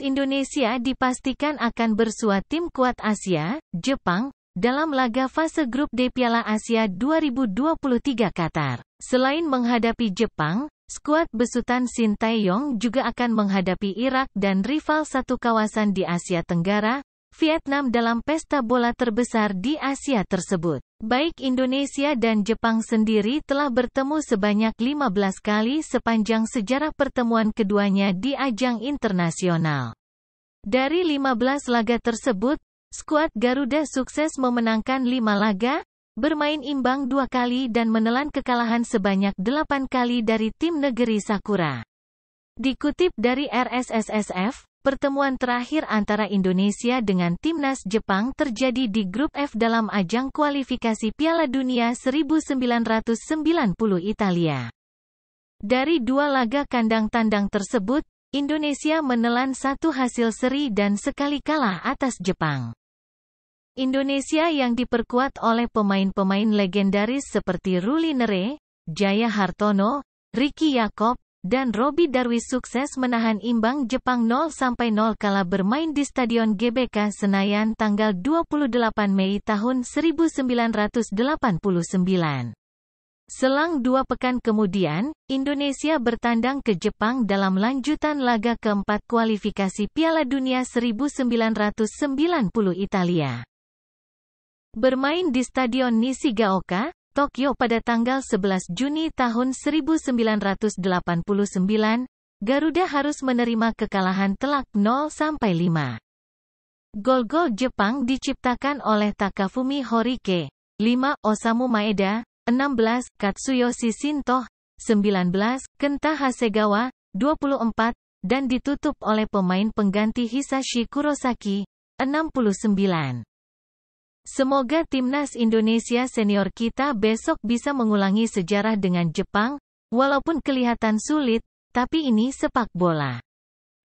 Indonesia dipastikan akan bersua tim kuat Asia, Jepang, dalam laga fase grup D Piala Asia 2023 Qatar. Selain menghadapi Jepang, skuad besutan Sintayong juga akan menghadapi Irak dan rival satu kawasan di Asia Tenggara, Vietnam dalam pesta bola terbesar di Asia tersebut. Baik Indonesia dan Jepang sendiri telah bertemu sebanyak 15 kali sepanjang sejarah pertemuan keduanya di ajang internasional. Dari 15 laga tersebut, skuad Garuda sukses memenangkan 5 laga, bermain imbang dua kali dan menelan kekalahan sebanyak 8 kali dari tim negeri Sakura. Dikutip dari RSSSF, Pertemuan terakhir antara Indonesia dengan timnas Jepang terjadi di grup F dalam ajang kualifikasi Piala Dunia 1990 Italia. Dari dua laga kandang tandang tersebut, Indonesia menelan satu hasil seri dan sekali kalah atas Jepang. Indonesia yang diperkuat oleh pemain-pemain legendaris seperti Ruli Nere, Jaya Hartono, Ricky Yakob, dan Robi Darwis sukses menahan imbang Jepang 0-0 kala bermain di Stadion GBK Senayan tanggal 28 Mei tahun 1989. Selang dua pekan kemudian, Indonesia bertandang ke Jepang dalam lanjutan laga keempat kualifikasi Piala Dunia 1990 Italia. Bermain di Stadion Nishigaoka, Tokyo pada tanggal 11 Juni tahun 1989, Garuda harus menerima kekalahan telak 0-5. Gol-gol Jepang diciptakan oleh Takafumi Horike, 5, Osamu Maeda, 16, Katsuyoshi Shinto, 19, Kenta Hasegawa, 24, dan ditutup oleh pemain pengganti Hisashi Kurosaki, 69. Semoga timnas Indonesia senior kita besok bisa mengulangi sejarah dengan Jepang, walaupun kelihatan sulit, tapi ini sepak bola.